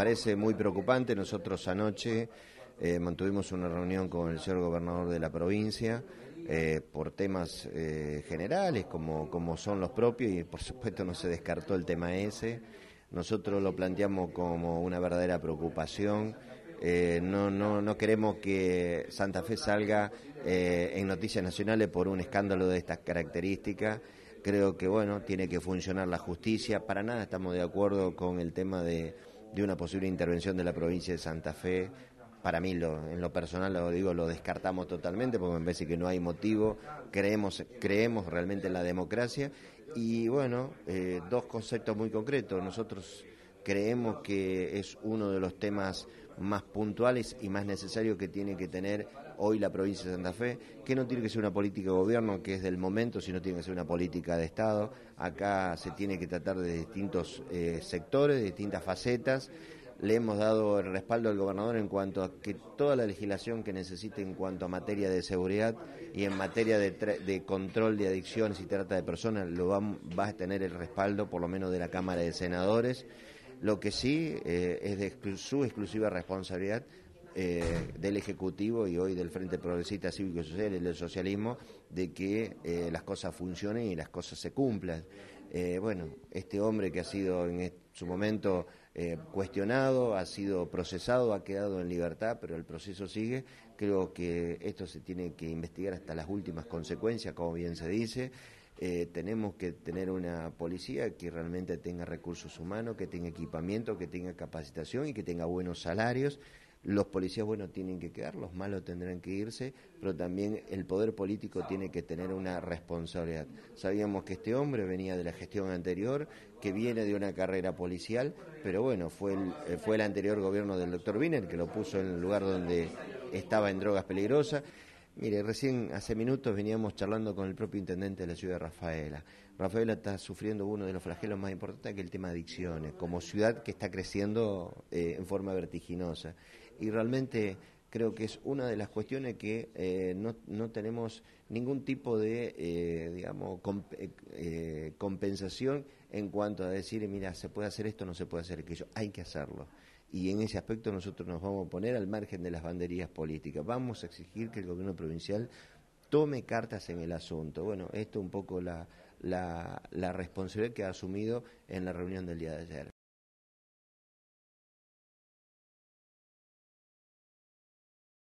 parece muy preocupante. Nosotros anoche eh, mantuvimos una reunión con el señor gobernador de la provincia eh, por temas eh, generales, como, como son los propios, y por supuesto no se descartó el tema ese. Nosotros lo planteamos como una verdadera preocupación. no, no, no queremos que Santa Fe salga en noticias nacionales por un escándalo de estas características. Creo que, bueno, tiene que funcionar la justicia. Para nada estamos de acuerdo con el tema de, de una posible intervención de la provincia de Santa Fe. Para mí, lo, en lo personal, lo digo, lo descartamos totalmente porque me parece que no hay motivo. Creemos, creemos realmente en la democracia. Y bueno, eh, dos conceptos muy concretos. Nosotros creemos que es uno de los temas más puntuales y más necesarios que tiene que tener hoy la provincia de Santa Fe, que no tiene que ser una política de gobierno que es del momento, sino tiene que ser una política de Estado. Acá se tiene que tratar de distintos eh, sectores, de distintas facetas. Le hemos dado el respaldo al gobernador en cuanto a que toda la legislación que necesite en cuanto a materia de seguridad y en materia de, control de adicciones y trata de personas lo va a tener el respaldo por lo menos de la Cámara de Senadores. Lo que sí eh, es de su exclusiva responsabilidad eh, del Ejecutivo y hoy del Frente Progresista Cívico Social y del Socialismo de que eh, las cosas funcionen y las cosas se cumplan. bueno, este hombre que ha sido en su momento cuestionado, ha sido procesado, ha quedado en libertad, pero el proceso sigue. Creo que esto se tiene que investigar hasta las últimas consecuencias, como bien se dice. Eh, tenemos que tener una policía que realmente tenga recursos humanos, que tenga equipamiento, que tenga capacitación y que tenga buenos salarios. Los policías buenos tienen que quedar, los malos tendrán que irse, pero también el poder político tiene que tener una responsabilidad. Sabíamos que este hombre venía de la gestión anterior, que viene de una carrera policial, pero bueno, fue el, eh, fue el anterior gobierno del doctor Biner que lo puso en el lugar donde estaba en drogas peligrosas. Mire, recién hace minutos veníamos charlando con el propio intendente de la ciudad de Rafaela. Rafaela está sufriendo uno de los flagelos más importantes que es el tema de adicciones, como ciudad que está creciendo eh, en forma vertiginosa. Y realmente creo que es una de las cuestiones que eh, no, tenemos ningún tipo de eh, digamos eh, compensación en cuanto a decir mira se puede hacer esto no se puede hacer aquello hay que hacerlo y en ese aspecto nosotros nos vamos a poner al margen de las banderías políticas vamos a exigir que el gobierno provincial tome cartas en el asunto bueno esto un poco la la, la responsabilidad que ha asumido en la reunión del día de ayer